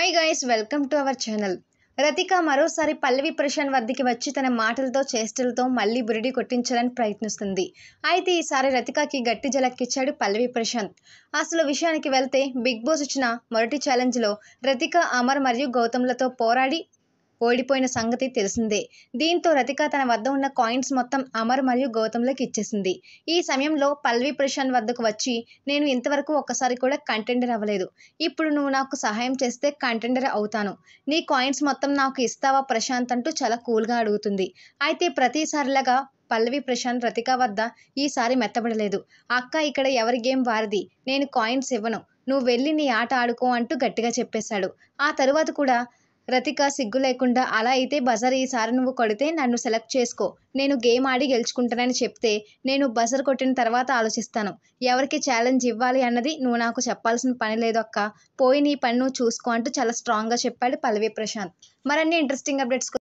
hi guys welcome to our channel Rathika మరోసారి పల్లవి ప్రశాంత్ వద్దకి వచ్చి తన మాటలతో చేష్టలతో మళ్ళీ బురిడి కొట్టించాలని ప్రయత్నిస్తుంది అయితే ఈసారి రతికకి గట్టి జలక్కిచ్చాడు పల్లవి ప్రశాంత్ అసలు విషయానికి వెళ్తే బిగ్ బాస్ ఇచ్చిన మొదటి ఛాలెంజ్లో రతిక అమర్ మరియు గౌతమ్లతో పోరాడి ఓడిపోయిన సంగతి తెలిసిందే దీంతో రతిక తన వద్ద ఉన్న కాయిన్స్ మొత్తం అమర్ మరియు గౌతంలోకి ఇచ్చేసింది ఈ సమయంలో పల్వి ప్రశాంత్ వద్దకు వచ్చి నేను ఇంతవరకు ఒక్కసారి కూడా కంటెండర్ అవ్వలేదు ఇప్పుడు నువ్వు నాకు సహాయం చేస్తే కంటెండర్ అవుతాను నీ కాయిన్స్ మొత్తం నాకు ఇస్తావా ప్రశాంత్ అంటూ చాలా కూల్గా అడుగుతుంది అయితే ప్రతిసారిలాగా పల్లవి ప్రశాంత్ రతిక వద్ద ఈసారి మెత్తబడలేదు అక్క ఇక్కడ ఎవరి గేమ్ వారిది నేను కాయిన్స్ ఇవ్వను నువ్వు వెళ్ళి నీ ఆట ఆడుకో అంటూ గట్టిగా చెప్పేశాడు ఆ తరువాత కూడా రతిక సిగ్గు లేకుండా అలా అయితే బజర్ ఈసారి నువ్వు కొడితే నన్ను సెలెక్ట్ చేసుకో నేను గేమ్ ఆడి గెలుచుకుంటానని చెప్తే నేను బజర్ కొట్టిన తర్వాత ఆలోచిస్తాను ఎవరికి ఛాలెంజ్ ఇవ్వాలి అన్నది నువ్వు నాకు చెప్పాల్సిన పని లేదొక్క పోయి నీ పని నువ్వు చూసుకో అంటూ చాలా స్ట్రాంగ్గా చెప్పాడు పల్లవి ప్రశాంత్ మరన్ని ఇంట్రెస్టింగ్ అప్డేట్స్